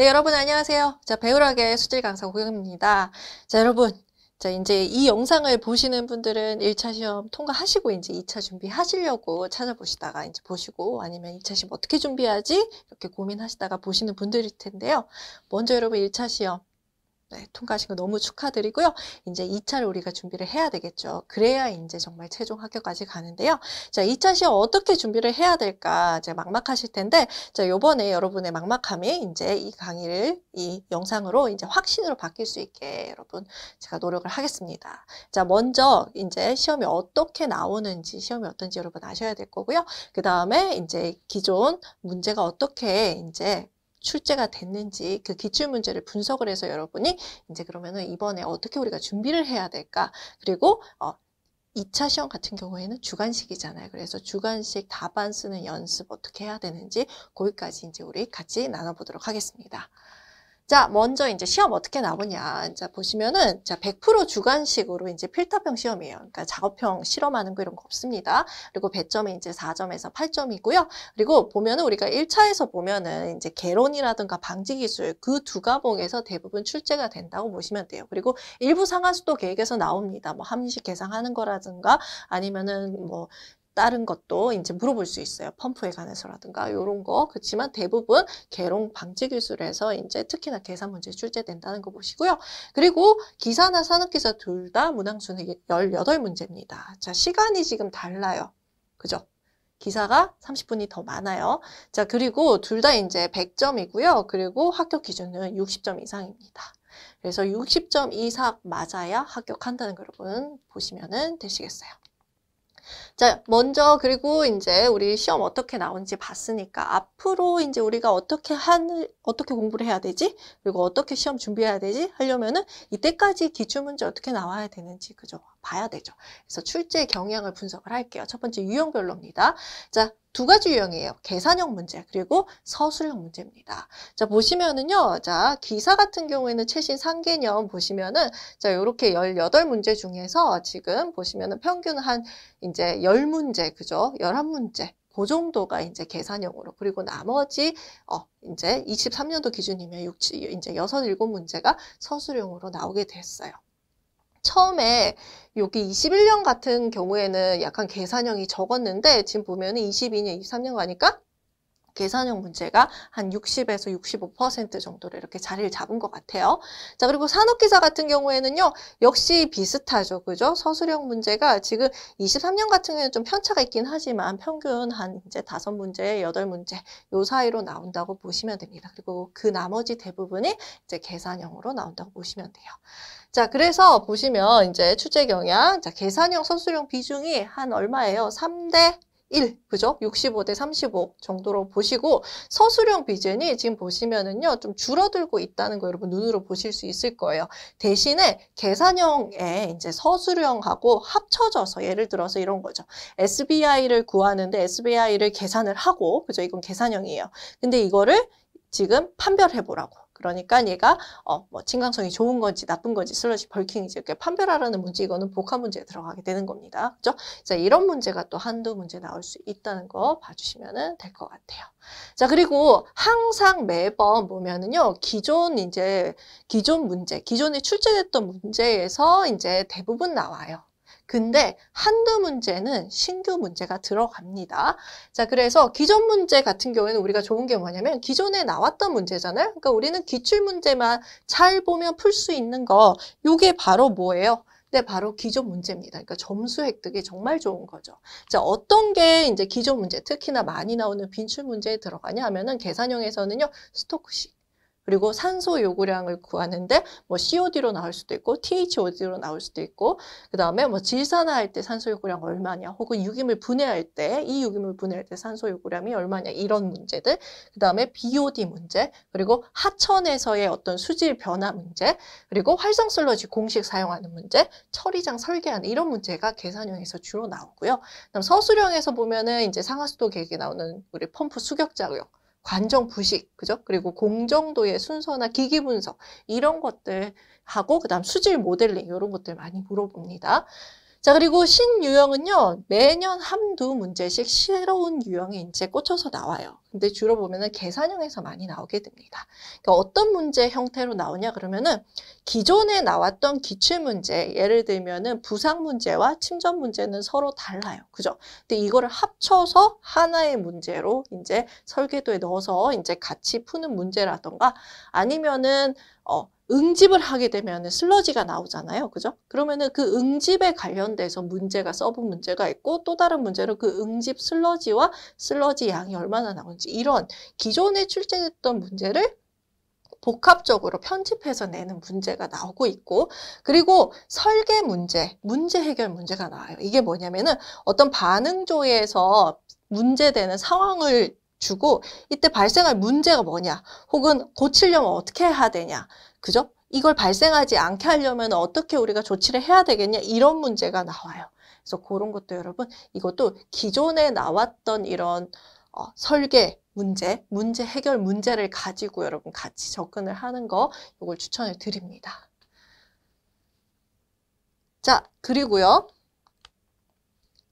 네, 여러분 안녕하세요. 자, 배우락의 수질 강사 고경입니다. 자, 여러분. 자, 이제 이 영상을 보시는 분들은 1차 시험 통과하시고 이제 2차 준비하시려고 찾아보시다가 이제 보시고 아니면 2차 시험 어떻게 준비하지? 이렇게 고민하시다가 보시는 분들일 텐데요. 먼저 여러분 1차 시험 네, 통과하신 거 너무 축하드리고요. 이제 2차를 우리가 준비를 해야 되겠죠. 그래야 이제 정말 최종 합격까지 가는데요. 자, 2차 시험 어떻게 준비를 해야 될까? 이제 막막하실 텐데, 자, 요번에 여러분의 막막함이 이제 이 강의를, 이 영상으로 이제 확신으로 바뀔 수 있게 여러분 제가 노력을 하겠습니다. 자, 먼저 이제 시험이 어떻게 나오는지, 시험이 어떤지 여러분 아셔야 될 거고요. 그 다음에 이제 기존 문제가 어떻게 이제 출제가 됐는지 그 기출 문제를 분석을 해서 여러분이 이제 그러면은 이번에 어떻게 우리가 준비를 해야 될까 그리고 어, 2차 시험 같은 경우에는 주관식이잖아요 그래서 주관식 답안 쓰는 연습 어떻게 해야 되는지 거기까지 이제 우리 같이 나눠보도록 하겠습니다. 자, 먼저 이제 시험 어떻게 나오냐. 자, 보시면은 자, 100% 주관식으로 이제 필터평 시험이에요. 그러니까 작업형 실험하는 거 이런 거 없습니다. 그리고 배점이 이제 4점에서 8점이고요. 그리고 보면은 우리가 1차에서 보면은 이제 개론이라든가 방지 기술 그 두 과목에서 대부분 출제가 된다고 보시면 돼요. 그리고 일부 상하수도 계획에서 나옵니다. 뭐 합리식 계산하는 거라든가 아니면은 뭐 다른 것도 이제 물어볼 수 있어요. 펌프에 관해서라든가 이런 거. 그렇지만 대부분 개론 방지 기술에서 이제 특히나 계산 문제 출제된다는 거 보시고요. 그리고 기사나 산업기사 둘 다 문항수는 18문제입니다. 자, 시간이 지금 달라요. 그죠? 기사가 30분이 더 많아요. 자, 그리고 둘 다 이제 100점이고요. 그리고 합격 기준은 60점 이상입니다. 그래서 60점 이상 맞아야 합격한다는 걸 여러분 보시면 되시겠어요. 자, 먼저 그리고 이제 우리 시험 어떻게 나온지 봤으니까 앞으로 이제 우리가 어떻게 하는 어떻게 공부를 해야 되지? 그리고 어떻게 시험 준비해야 되지? 하려면은 이때까지 기출 문제 어떻게 나와야 되는지 그죠? 봐야 되죠. 그래서 출제 경향을 분석을 할게요. 첫 번째 유형별로입니다. 자, 두 가지 유형이에요. 계산형 문제 그리고 서술형 문제입니다. 자 보시면은요. 자 기사 같은 경우에는 최신 3개념 보시면은 자요렇게 18문제 중에서 지금 보시면은 평균 한 이제 10문제, 그죠? 11문제. 그 정도가 이제 계산형으로 그리고 나머지 어 이제 23년도 기준이면 6, 7, 이제 6, 7문제가 서술형으로 나오게 됐어요. 처음에 여기 21년 같은 경우에는 약간 계산형이 적었는데 지금 보면 은 22년, 23년 가니까 계산형 문제가 한 60에서 65% 정도로 이렇게 자리를 잡은 것 같아요. 자, 그리고 산업기사 같은 경우에는요, 역시 비슷하죠. 그죠? 서술형 문제가 지금 23년 같은 경우에는 좀 편차가 있긴 하지만 평균 한 이제 5 문제 여덟 문제요 사이로 나온다고 보시면 됩니다. 그리고 그 나머지 대부분이 이제 계산형으로 나온다고 보시면 돼요. 자, 그래서 보시면 이제 출제 경향, 자, 계산형, 서술형 비중이 한 얼마예요? 3대 1, 그죠? 65대 35 정도로 보시고 서술형 비전이 지금 보시면은요 좀 줄어들고 있다는 거 여러분 눈으로 보실 수 있을 거예요. 대신에 계산형에 이제 서술형하고 합쳐져서 예를 들어서 이런 거죠. SBI를 구하는데 SBI를 계산을 하고 그죠? 이건 계산형이에요. 근데 이거를 지금 판별해 보라고. 그러니까 얘가 어, 뭐 친강성이 좋은 건지 나쁜 건지 슬러시 벌킹이지 이렇게 판별하라는 문제 이거는 복합 문제에 들어가게 되는 겁니다. 그죠? 자, 이런 문제가 또 한두 문제 나올 수 있다는 거 봐주시면 될 것 같아요. 자, 그리고 항상 매번 보면은요, 기존 이제 기존 문제, 기존에 출제됐던 문제에서 이제 대부분 나와요. 근데 한두 문제는 신규 문제가 들어갑니다. 자, 그래서 기존 문제 같은 경우에는 우리가 좋은 게 뭐냐면 기존에 나왔던 문제잖아요. 그러니까 우리는 기출 문제만 잘 보면 풀 수 있는 거 요게 바로 뭐예요? 네, 바로 기존 문제입니다. 그러니까 점수 획득이 정말 좋은 거죠. 자, 어떤 게 이제 기존 문제, 특히나 많이 나오는 빈출 문제에 들어가냐 하면은 계산형에서는요, 스토크식. 그리고 산소 요구량을 구하는데 뭐 COD로 나올 수도 있고 THOD로 나올 수도 있고 그 다음에 뭐 질산화할 때 산소 요구량 얼마냐 혹은 유기물 분해할 때 이 유기물 분해할 때 산소 요구량이 얼마냐 이런 문제들 그 다음에 BOD 문제 그리고 하천에서의 어떤 수질 변화 문제 그리고 활성슬러지 공식 사용하는 문제 처리장 설계하는 이런 문제가 계산형에서 주로 나오고요. 그다음 서술형에서 보면은 이제 상하수도 계획에 나오는 우리 펌프 수격 작용 관정 부식, 그죠? 그리고 공정도의 순서나 기기 분석 이런 것들 하고 그다음 수질 모델링 이런 것들 많이 물어봅니다. 자 그리고 신유형은요 매년 한두 문제씩 새로운 유형이 이제 꽂혀서 나와요. 근데 주로 보면은 계산형에서 많이 나오게 됩니다. 그러니까 어떤 문제 형태로 나오냐 그러면은 기존에 나왔던 기출 문제 예를 들면은 부상 문제와 침전 문제는 서로 달라요. 그죠? 근데 이거를 합쳐서 하나의 문제로 이제 설계도에 넣어서 이제 같이 푸는 문제라던가 아니면은 어 응집을 하게 되면 슬러지가 나오잖아요. 그죠? 그러면은 그 응집에 관련돼서 문제가 써본 문제가 있고 또 다른 문제로 그 응집 슬러지와 슬러지 양이 얼마나 나오는 문제라든지 이런 기존에 출제됐던 문제를 복합적으로 편집해서 내는 문제가 나오고 있고 그리고 설계 문제, 문제 해결 문제가 나와요. 이게 뭐냐면은 어떤 반응조에서 문제되는 상황을 주고 이때 발생할 문제가 뭐냐 혹은 고치려면 어떻게 해야 되냐 그죠? 이걸 발생하지 않게 하려면 어떻게 우리가 조치를 해야 되겠냐 이런 문제가 나와요. 그래서 그런 것도 여러분 이것도 기존에 나왔던 이런 어, 설계 문제, 문제 해결 문제를 가지고 여러분 같이 접근을 하는 거 이걸 추천해 드립니다. 자, 그리고요.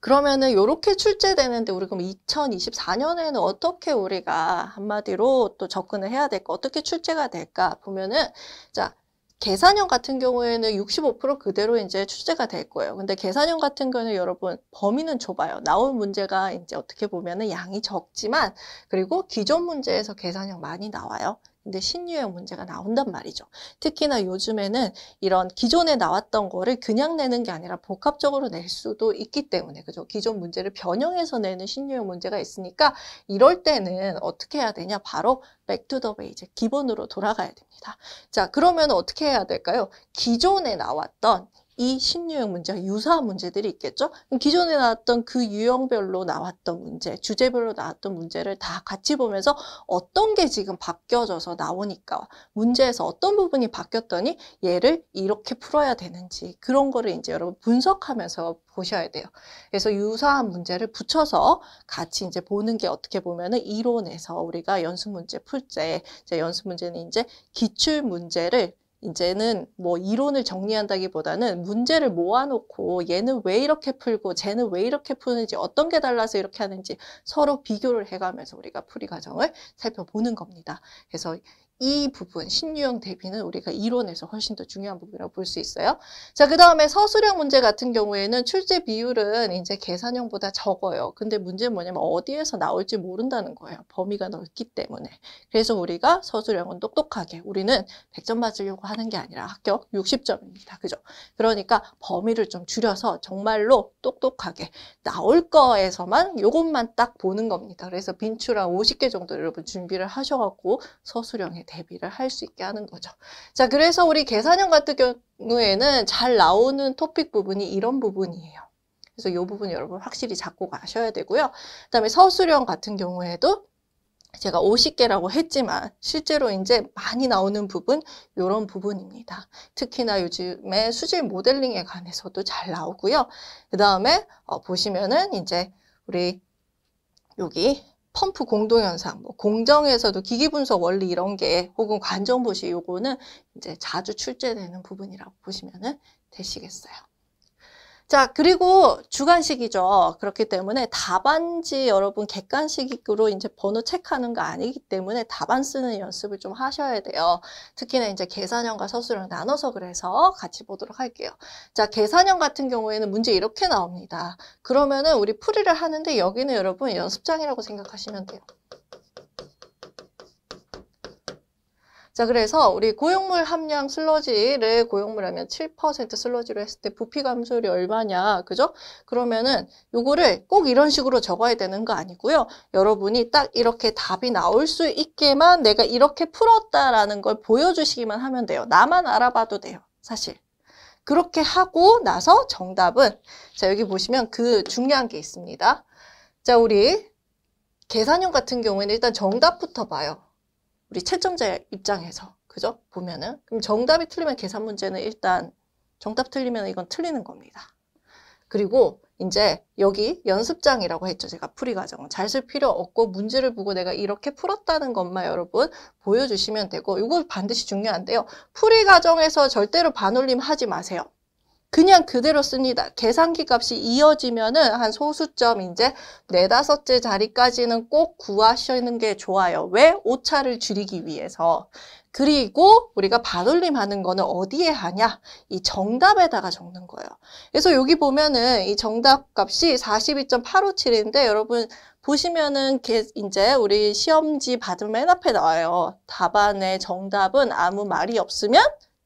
그러면은 이렇게 출제되는데 우리 그럼 2024년에는 어떻게 우리가 한마디로 또 접근을 해야 될까? 어떻게 출제가 될까? 보면은 자, 계산형 같은 경우에는 65% 그대로 이제 출제가 될 거예요. 근데 계산형 같은 경우는 여러분 범위는 좁아요. 나온 문제가 이제 어떻게 보면은 양이 적지만 그리고 기존 문제에서 계산형 많이 나와요. 근데 신유형 문제가 나온단 말이죠. 특히나 요즘에는 이런 기존에 나왔던 거를 그냥 내는 게 아니라 복합적으로 낼 수도 있기 때문에 그죠. 기존 문제를 변형해서 내는 신유형 문제가 있으니까 이럴 때는 어떻게 해야 되냐? 바로 백투더 베이즈 기본으로 돌아가야 됩니다. 자, 그러면 어떻게 해야 될까요? 기존에 나왔던 이 신유형 문제와 유사한 문제들이 있겠죠. 기존에 나왔던 그 유형별로 나왔던 문제, 주제별로 나왔던 문제를 다 같이 보면서 어떤 게 지금 바뀌어져서 나오니까 문제에서 어떤 부분이 바뀌었더니 얘를 이렇게 풀어야 되는지 그런 거를 이제 여러분 분석하면서 보셔야 돼요. 그래서 유사한 문제를 붙여서 같이 이제 보는 게 어떻게 보면은 이론에서 우리가 연습 문제 풀 때, 이 연습 문제는 이제 기출 문제를 이제는 뭐 이론을 정리한다기보다는 문제를 모아놓고 얘는 왜 이렇게 풀고 쟤는 왜 이렇게 푸는지 어떤 게 달라서 이렇게 하는지 서로 비교를 해가면서 우리가 풀이 과정을 살펴보는 겁니다. 그래서 이 부분, 신유형 대비는 우리가 이론에서 훨씬 더 중요한 부분이라고 볼 수 있어요. 자, 그 다음에 서술형 문제 같은 경우에는 출제 비율은 이제 계산형보다 적어요. 근데 문제는 뭐냐면 어디에서 나올지 모른다는 거예요. 범위가 넓기 때문에. 그래서 우리가 서술형은 똑똑하게 우리는 100점 맞으려고 하는 게 아니라 합격 60점입니다. 그죠? 그러니까 범위를 좀 줄여서 정말로 똑똑하게 나올 거에서만 요것만 딱 보는 겁니다. 그래서 빈출 한 50개 정도 여러분 준비를 하셔갖고 서술형에 대비를 할 수 있게 하는 거죠. 자, 그래서 우리 계산형 같은 경우에는 잘 나오는 토픽 부분이 이런 부분이에요. 그래서 이 부분 여러분 확실히 잡고 가셔야 되고요. 그 다음에 서술형 같은 경우에도 제가 50개라고 했지만 실제로 이제 많이 나오는 부분 이런 부분입니다. 특히나 요즘에 수질 모델링에 관해서도 잘 나오고요. 그 다음에 어, 보시면은 이제 우리 여기 펌프 공동현상, 뭐 공정에서도 기기분석 원리 이런 게 혹은 관정보시 요거는 이제 자주 출제되는 부분이라고 보시면 되시겠어요. 자, 그리고 주관식이죠 그렇기 때문에 답안지 여러분 객관식으로 이제 번호 체크하는 거 아니기 때문에 답안 쓰는 연습을 좀 하셔야 돼요. 특히나 이제 계산형과 서술형 나눠서 그래서 같이 보도록 할게요. 자, 계산형 같은 경우에는 문제 이렇게 나옵니다. 그러면은 우리 풀이를 하는데 여기는 여러분 연습장이라고 생각하시면 돼요. 자 그래서 우리 고용물 함량 슬러지를 고용물 하면 7% 슬러지로 했을 때 부피 감소율이 얼마냐 그죠? 그러면은 요거를 꼭 이런 식으로 적어야 되는 거 아니고요. 여러분이 딱 이렇게 답이 나올 수 있게만 내가 이렇게 풀었다라는 걸 보여주시기만 하면 돼요. 나만 알아봐도 돼요. 사실. 그렇게 하고 나서 정답은 자 여기 보시면 그 중요한 게 있습니다. 자 우리 계산형 같은 경우에는 일단 정답부터 봐요. 우리 채점자 입장에서 그죠? 보면은 그럼 정답이 틀리면 계산 문제는 일단 정답 틀리면 이건 틀리는 겁니다. 그리고 이제 여기 연습장이라고 했죠. 제가 풀이 과정은 잘 쓸 필요 없고 문제를 보고 내가 이렇게 풀었다는 것만 여러분 보여주시면 되고 이거 반드시 중요한데요. 풀이 과정에서 절대로 반올림 하지 마세요. 그냥 그대로 씁니다. 계산기 값이 이어지면은 한 소수점 이제 네다섯째 자리까지는 꼭 구하시는 게 좋아요. 왜? 오차를 줄이기 위해서. 그리고 우리가 반올림 하는 거는 어디에 하냐? 이 정답에다가 적는 거예요. 그래서 여기 보면은 이 정답 값이 42.857인데 여러분 보시면은 이제 우리 시험지 받은 맨 앞에 나와요. 답안에 정답은 아무 말이 없으면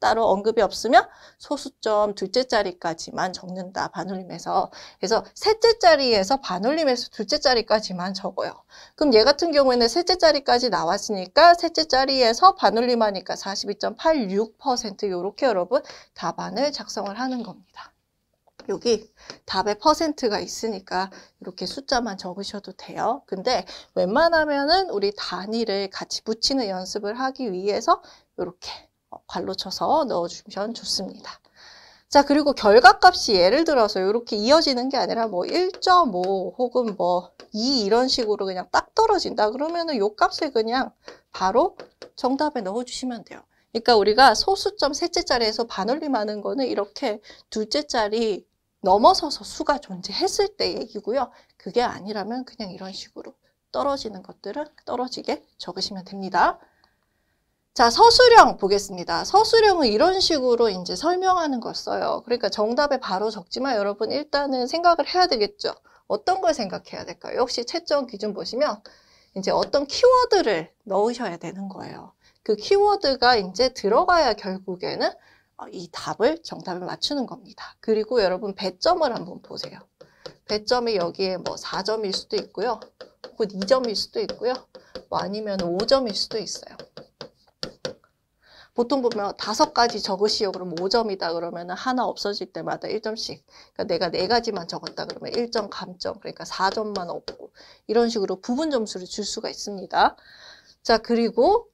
따로 언급이 없으면 소수점 둘째 자리까지만 적는다. 반올림에서. 그래서 셋째 자리에서 반올림에서 둘째 자리까지만 적어요. 그럼 얘 같은 경우에는 셋째 자리까지 나왔으니까 셋째 자리에서 반올림하니까 42.86% 요렇게 여러분 답안을 작성을 하는 겁니다. 여기 답의 퍼센트가 있으니까 이렇게 숫자만 적으셔도 돼요. 근데 웬만하면은 우리 단위를 같이 붙이는 연습을 하기 위해서 이렇게 발로 어, 쳐서 넣어주면 좋습니다. 자 그리고 결과값이 예를 들어서 이렇게 이어지는 게 아니라 뭐 1.5 혹은 뭐 2 이런 식으로 그냥 딱 떨어진다 그러면은 요 값을 그냥 바로 정답에 넣어주시면 돼요. 그러니까 우리가 소수점 셋째 자리에서 반올림하는 거는 이렇게 둘째 자리 넘어서서 수가 존재했을 때 얘기고요. 그게 아니라면 그냥 이런 식으로 떨어지는 것들은 떨어지게 적으시면 됩니다. 자, 서술형 보겠습니다. 서술형은 이런 식으로 이제 설명하는 걸 써요. 그러니까 정답에 바로 적지만 여러분 일단은 생각을 해야 되겠죠. 어떤 걸 생각해야 될까요? 역시 채점 기준 보시면 이제 어떤 키워드를 넣으셔야 되는 거예요. 그 키워드가 이제 들어가야 결국에는 어, 이 답을 정답을 맞추는 겁니다. 그리고 여러분 배점을 한번 보세요. 배점이 여기에 뭐 4점일 수도 있고요. 혹은 2점일 수도 있고요. 뭐 아니면 5점일 수도 있어요. 보통 보면 다섯 가지 적으시오 그러면 5점이다 그러면 하나 없어질 때마다 1점씩 그러니까 내가 네 가지만 적었다 그러면 1점 감점 그러니까 4점만 없고 이런 식으로 부분 점수를 줄 수가 있습니다 자 그리고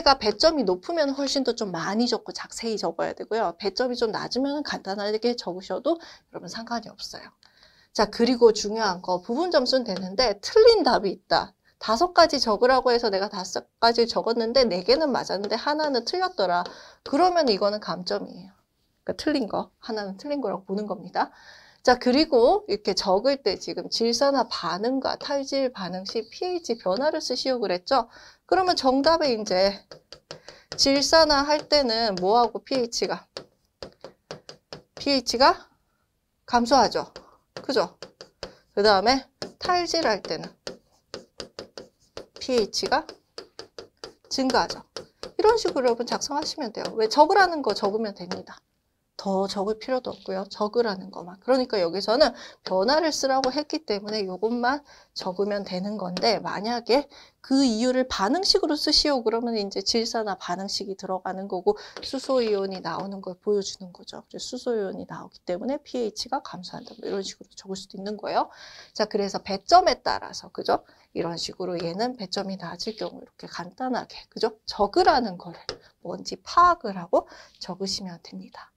문제가 배점이 높으면 훨씬 더 좀 많이 적고 자세히 적어야 되고요 배점이 좀 낮으면 간단하게 적으셔도 그러면 상관이 없어요 자 그리고 중요한 거 부분 점수는 되는데 틀린 답이 있다 다섯 가지 적으라고 해서 내가 다섯 가지 적었는데 네 개는 맞았는데 하나는 틀렸더라. 그러면 이거는 감점이에요. 그러니까 틀린 거, 하나는 틀린 거라고 보는 겁니다. 자, 그리고 이렇게 적을 때 지금 질산화 반응과 탈질 반응 시 pH 변화를 쓰시오 그랬죠? 그러면 정답에 이제 질산화 할 때는 뭐하고 pH가? pH가 감소하죠. 그죠? 그 다음에 탈질할 때는 pH가 증가하죠. 이런 식으로 여러분 작성하시면 돼요. 왜 적으라는 거 적으면 됩니다. 더 적을 필요도 없고요. 적으라는 거만. 그러니까 여기서는 변화를 쓰라고 했기 때문에 이것만 적으면 되는 건데 만약에 그 이유를 반응식으로 쓰시오 그러면 이제 질사나 반응식이 들어가는 거고 수소이온이 나오는 걸 보여주는 거죠. 그래서 수소이온이 나오기 때문에 pH가 감소한다. 뭐 이런 식으로 적을 수도 있는 거예요. 자, 그래서 배점에 따라서 그죠? 이런 식으로 얘는 배점이 낮을 경우 이렇게 간단하게 그죠? 적으라는 거를 뭔지 파악을 하고 적으시면 됩니다.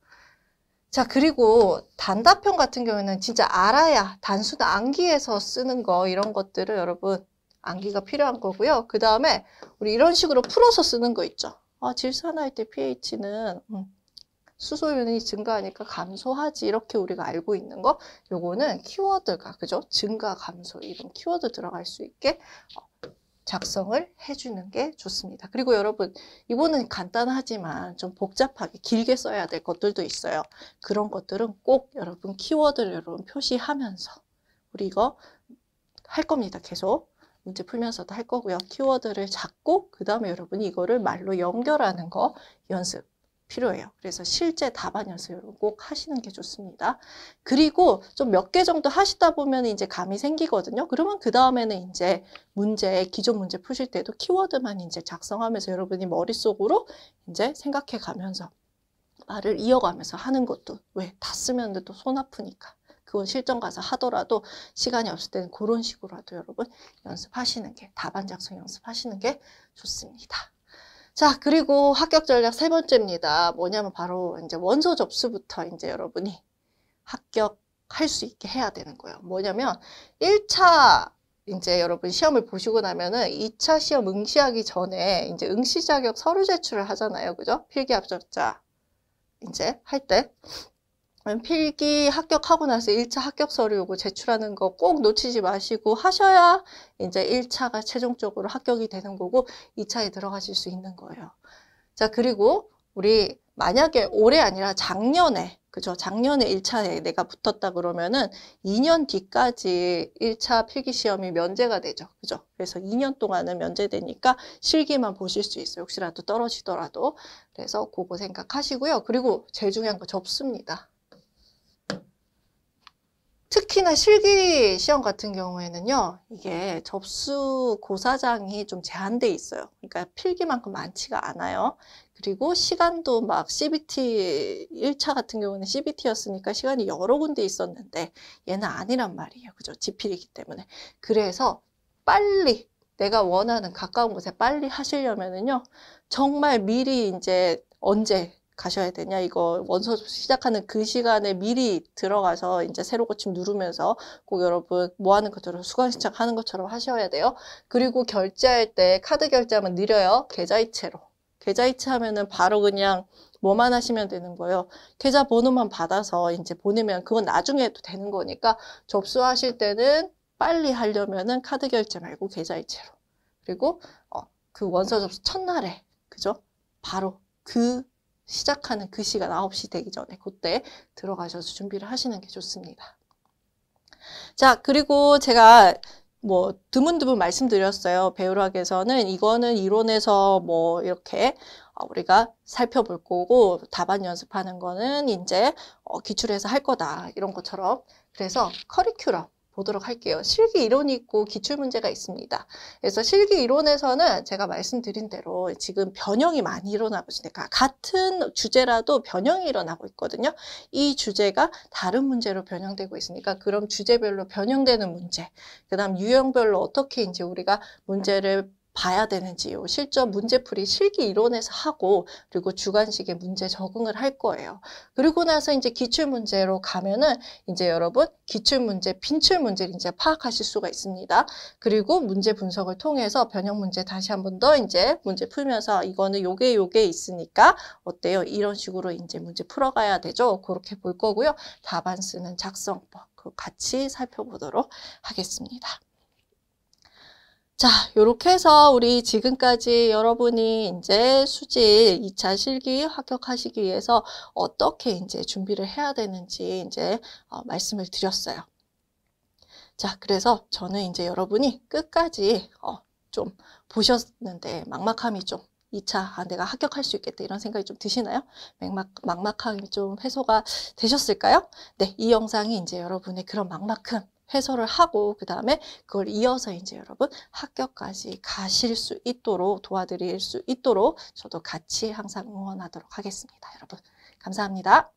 자 그리고 단답형 같은 경우에는 진짜 알아야 단순 암기에서 쓰는 거 이런 것들을 여러분 암기가 필요한 거고요. 그 다음에 우리 이런 식으로 풀어서 쓰는 거 있죠. 아, 질산화할 때 pH는 음, 수소윤이 증가하니까 감소하지 이렇게 우리가 알고 있는 거 요거는 키워드가 그죠? 증가, 감소 이런 키워드 들어갈 수 있게 작성을 해주는 게 좋습니다. 그리고 여러분 이거는 간단하지만 좀 복잡하게 길게 써야 될 것들도 있어요. 그런 것들은 꼭 여러분 키워드를 여러분 표시하면서 우리 이거 할 겁니다. 계속 문제 풀면서도 할 거고요. 키워드를 잡고 그 다음에 여러분이 이거를 말로 연결하는 거 연습 필요해요. 그래서 실제 답안 연습을 꼭 하시는 게 좋습니다. 그리고 좀 몇 개 정도 하시다 보면 이제 감이 생기거든요. 그러면 그 다음에는 이제 문제, 기존 문제 푸실 때도 키워드만 이제 작성하면서 여러분이 머릿속으로 이제 생각해 가면서 말을 이어가면서 하는 것도 왜 다 쓰면 또 손 아프니까 그건 실전 가서 하더라도 시간이 없을 때는 그런 식으로라도 여러분 연습하시는 게 답안 작성 연습하시는 게 좋습니다. 자, 그리고 합격 전략 세 번째입니다. 뭐냐면 바로 이제 원서 접수부터 이제 여러분이 합격할 수 있게 해야 되는 거예요. 뭐냐면 1차 이제 여러분 시험을 보시고 나면은 2차 시험 응시하기 전에 이제 응시 자격 서류 제출을 하잖아요. 그죠? 필기 합격자 이제 할 때. 필기 합격하고 나서 1차 합격 서류 요거 제출하는 거 꼭 놓치지 마시고 하셔야 이제 1차가 최종적으로 합격이 되는 거고 2차에 들어가실 수 있는 거예요. 자, 그리고 우리 만약에 올해 아니라 작년에 그죠? 작년에 1차에 내가 붙었다 그러면은 2년 뒤까지 1차 필기 시험이 면제가 되죠. 그죠? 그래서 2년 동안은 면제되니까 실기만 보실 수 있어요. 혹시라도 떨어지더라도. 그래서 그거 생각하시고요. 그리고 제일 중요한 거 접수입니다. 특히나 실기 시험 같은 경우에는요, 이게 접수 고사장이 좀 제한돼 있어요. 그러니까 필기만큼 많지가 않아요. 그리고 시간도 막 CBT 1차 같은 경우는 CBT였으니까 시간이 여러 군데 있었는데 얘는 아니란 말이에요. 그죠? 지필이기 때문에. 그래서 빨리 내가 원하는 가까운 곳에 빨리 하시려면은요, 정말 미리 이제 언제 가셔야 되냐 이거 원서 시작하는 그 시간에 미리 들어가서 이제 새로 고침 누르면서 꼭 여러분 뭐 하는 것처럼 수강 신청하는 것처럼 하셔야 돼요 그리고 결제할 때 카드 결제하면 느려요 계좌이체로 계좌이체 하면은 바로 그냥 뭐만 하시면 되는 거예요. 계좌 번호만 받아서 이제 보내면 그건 나중에 해도 되는 거니까 접수하실 때는 빨리 하려면은 카드 결제 말고 계좌 이체로. 그리고 어, 그 원서 접수 첫날에 그죠? 바로 그 시작하는 그 시간 9시 되기 전에 그때 들어가셔서 준비를 하시는 게 좋습니다. 자, 그리고 제가 뭐 드문드문 말씀드렸어요. 배우락에서는 이거는 이론에서 뭐 이렇게 어, 우리가 살펴볼 거고 답안 연습하는 거는 이제 어, 기출에서 할 거다 이런 것처럼 그래서 커리큘럼 보도록 할게요. 실기 이론이 있고 기출 문제가 있습니다. 그래서 실기 이론에서는 제가 말씀드린 대로 지금 변형이 많이 일어나고 있으니까 그러니까 같은 주제라도 변형이 일어나고 있거든요. 이 주제가 다른 문제로 변형되고 있으니까 그럼 주제별로 변형되는 문제, 그 다음 유형별로 어떻게 이제 우리가 문제를 봐야 되는지요. 실전 문제풀이 실기 이론에서 하고 그리고 주관식의 문제 적응을 할 거예요. 그리고 나서 이제 기출 문제로 가면은 이제 여러분 기출 문제, 빈출 문제를 이제 파악하실 수가 있습니다. 그리고 문제 분석을 통해서 변형 문제 다시 한 번 더 이제 문제 풀면서 이거는 요게 요게 있으니까 어때요? 이런 식으로 이제 문제 풀어가야 되죠. 그렇게 볼 거고요. 답안 쓰는 작성법 같이 살펴보도록 하겠습니다. 자, 요렇게 해서 우리 지금까지 여러분이 이제 수질 2차 실기 합격하시기 위해서 어떻게 이제 준비를 해야 되는지 이제 어, 말씀을 드렸어요. 자, 그래서 저는 이제 여러분이 끝까지 어, 좀 보셨는데 막막함이 좀 2차 아, 내가 합격할 수 있겠다 이런 생각이 좀 드시나요? 막막, 막막함이 좀 해소가 되셨을까요? 네, 이 영상이 이제 여러분의 그런 막막함 해설을 하고 그 다음에 그걸 이어서 이제 여러분 학교까지 가실 수 있도록 도와드릴 수 있도록 저도 같이 항상 응원하도록 하겠습니다. 여러분 감사합니다.